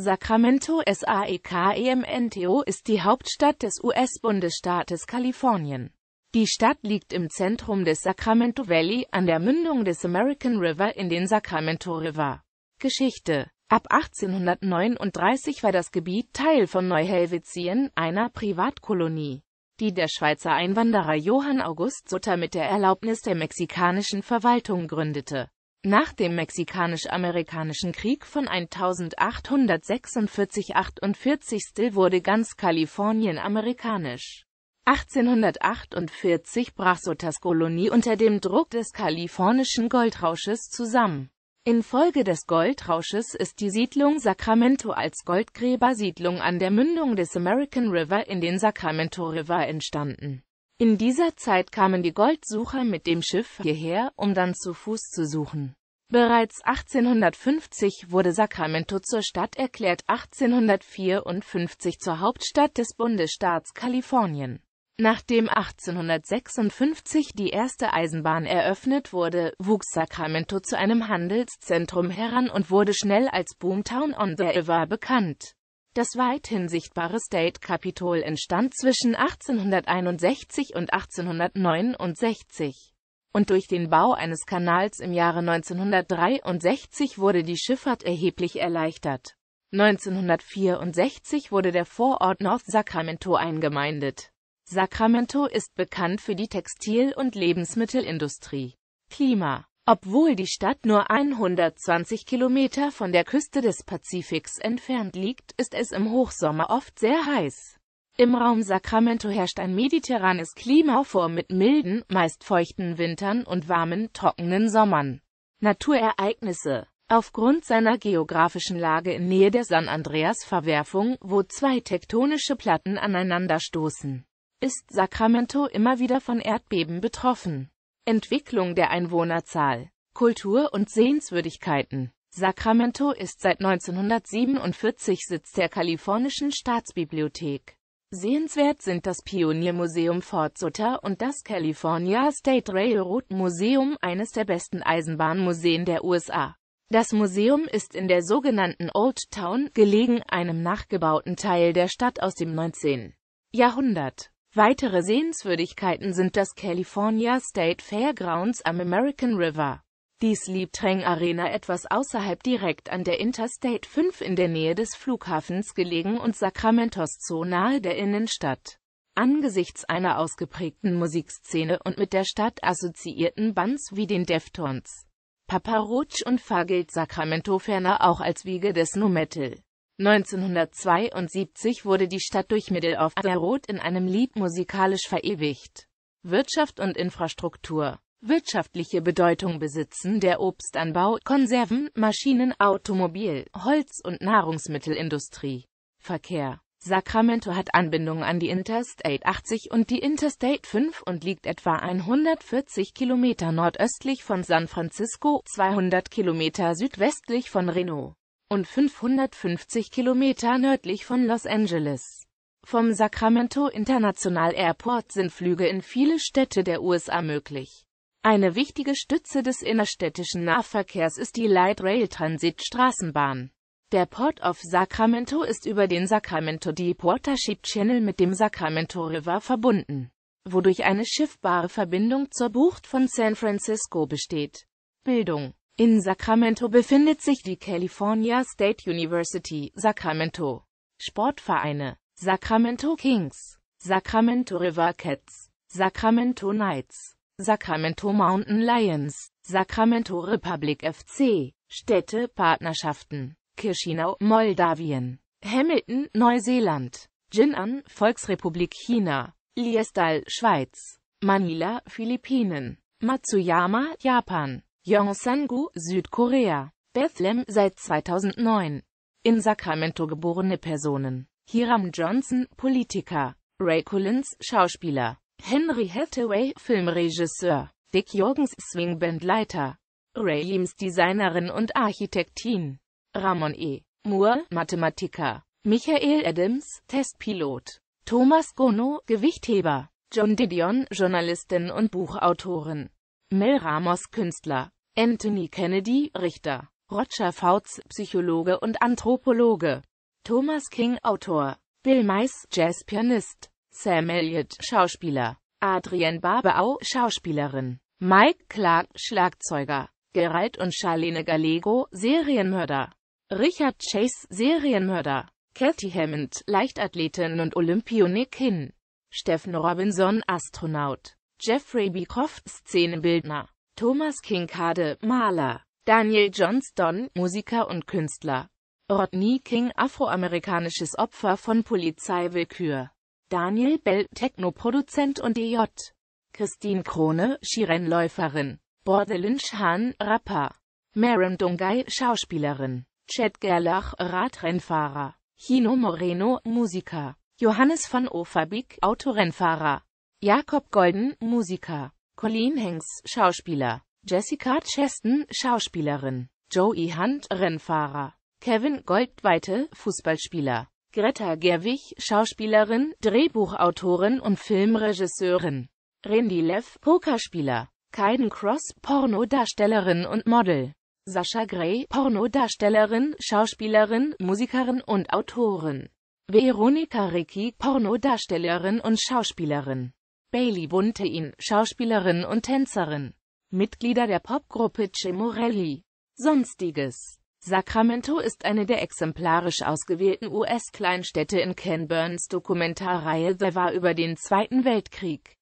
Sacramento SAECAMNTO e ist die Hauptstadt des US-Bundesstaates Kalifornien. Die Stadt liegt im Zentrum des Sacramento Valley an der Mündung des American River in den Sacramento River. Geschichte Ab 1839 war das Gebiet Teil von Neuhelvetien, einer Privatkolonie, die der Schweizer Einwanderer Johann August Sutter mit der Erlaubnis der mexikanischen Verwaltung gründete nach dem Mexikanisch-Amerikanischen Krieg von 1846-48 wurde ganz Kalifornien amerikanisch. 1848 brach Sotas Kolonie unter dem Druck des kalifornischen Goldrausches zusammen. Infolge des Goldrausches ist die Siedlung Sacramento als Goldgräbersiedlung an der Mündung des American River in den Sacramento River entstanden in dieser Zeit kamen die Goldsucher mit dem Schiff hierher, um dann zu Fuß zu suchen. Bereits 1850 wurde Sacramento zur Stadt erklärt, 1854 zur Hauptstadt des Bundesstaats Kalifornien. Nachdem 1856 die erste Eisenbahn eröffnet wurde, wuchs Sacramento zu einem Handelszentrum heran und wurde schnell als Boomtown on the River bekannt. Das weithin sichtbare State Capitol entstand zwischen 1861 und 1869. Und durch den Bau eines Kanals im Jahre 1963 wurde die Schifffahrt erheblich erleichtert. 1964 wurde der Vorort North Sacramento eingemeindet. Sacramento ist bekannt für die Textil- und Lebensmittelindustrie. Klima obwohl die Stadt nur 120 Kilometer von der Küste des Pazifiks entfernt liegt, ist es im Hochsommer oft sehr heiß. Im Raum Sacramento herrscht ein mediterranes Klima vor mit milden, meist feuchten Wintern und warmen, trockenen Sommern. Naturereignisse Aufgrund seiner geografischen Lage in Nähe der San Andreas-Verwerfung, wo zwei tektonische Platten aneinanderstoßen, ist Sacramento immer wieder von Erdbeben betroffen. Entwicklung der Einwohnerzahl, Kultur und Sehenswürdigkeiten Sacramento ist seit 1947 Sitz der kalifornischen Staatsbibliothek. Sehenswert sind das Pioniermuseum Fort Sutter und das California State Railroad Museum, eines der besten Eisenbahnmuseen der USA. Das Museum ist in der sogenannten Old Town gelegen, einem nachgebauten Teil der Stadt aus dem 19. Jahrhundert. Weitere Sehenswürdigkeiten sind das California State Fairgrounds am American River, die Sleep Train Arena etwas außerhalb direkt an der Interstate 5 in der Nähe des Flughafens gelegen und Sacramentos Zoo nahe der Innenstadt. Angesichts einer ausgeprägten Musikszene und mit der Stadt assoziierten Bands wie den Deftones, Papa Roach und Fagilt Sacramento ferner auch als Wiege des No Metal. 1972 wurde die Stadt durch Middle of the Road in einem Lied musikalisch verewigt. Wirtschaft und Infrastruktur Wirtschaftliche Bedeutung besitzen der Obstanbau, Konserven, Maschinen, Automobil, Holz- und Nahrungsmittelindustrie. Verkehr Sacramento hat Anbindungen an die Interstate 80 und die Interstate 5 und liegt etwa 140 Kilometer nordöstlich von San Francisco, 200 Kilometer südwestlich von Reno und 550 Kilometer nördlich von Los Angeles. Vom Sacramento International Airport sind Flüge in viele Städte der USA möglich. Eine wichtige Stütze des innerstädtischen Nahverkehrs ist die Light Rail Transit Straßenbahn. Der Port of Sacramento ist über den Sacramento Deportership Channel mit dem Sacramento River verbunden, wodurch eine schiffbare Verbindung zur Bucht von San Francisco besteht. Bildung in Sacramento befindet sich die California State University, Sacramento. Sportvereine Sacramento Kings, Sacramento River Cats, Sacramento Knights, Sacramento Mountain Lions, Sacramento Republic FC, Städte, Partnerschaften, Chisinau, Moldawien, Hamilton, Neuseeland, Jinan, Volksrepublik China, Liestal, Schweiz, Manila, Philippinen, Matsuyama, Japan yongsan gu Südkorea. Bethlehem seit 2009. In Sacramento geborene Personen. Hiram Johnson, Politiker. Ray Collins, Schauspieler. Henry Hathaway, Filmregisseur. Dick Jorgens, Swingbandleiter. Ray Eames, Designerin und Architektin. Ramon E. Moore, Mathematiker. Michael Adams, Testpilot. Thomas Gono, Gewichtheber. John Didion, Journalistin und Buchautorin. Mel Ramos Künstler, Anthony Kennedy Richter, Roger Fouts Psychologe und Anthropologe, Thomas King Autor, Bill Mays Jazzpianist, Sam Elliott Schauspieler, Adrienne Barbeau Schauspielerin, Mike Clark Schlagzeuger, Gerald und Charlene Gallego Serienmörder, Richard Chase Serienmörder, Kathy Hammond Leichtathletin und Olympionikin, hin, Steffen Robinson Astronaut. Jeffrey Beecroft Szenenbildner, Thomas Kinkade Maler, Daniel Johnston Musiker und Künstler, Rodney King afroamerikanisches Opfer von Polizeiwillkür, Daniel Bell Technoproduzent und DJ, e Christine Krone Skirennläuferin, Bordelin Schahn, Rapper, Maren Dungay Schauspielerin, Chad Gerlach Radrennfahrer, Hino Moreno Musiker, Johannes von Ofabik Autorennfahrer. Jakob Golden, Musiker. Colleen Hanks, Schauspieler. Jessica Chaston, Schauspielerin. Joey Hunt, Rennfahrer. Kevin Goldweite, Fußballspieler. Greta Gerwig, Schauspielerin, Drehbuchautorin und Filmregisseurin. Randy Leff, Pokerspieler. Kaiden Cross, Pornodarstellerin und Model. Sascha Gray, Pornodarstellerin, Schauspielerin, Musikerin und Autorin. Veronika Ricci, Pornodarstellerin und Schauspielerin. Bailey Buntein, Schauspielerin und Tänzerin. Mitglieder der Popgruppe Che Sonstiges Sacramento ist eine der exemplarisch ausgewählten US-Kleinstädte in Ken Burns Dokumentarreihe The War über den Zweiten Weltkrieg.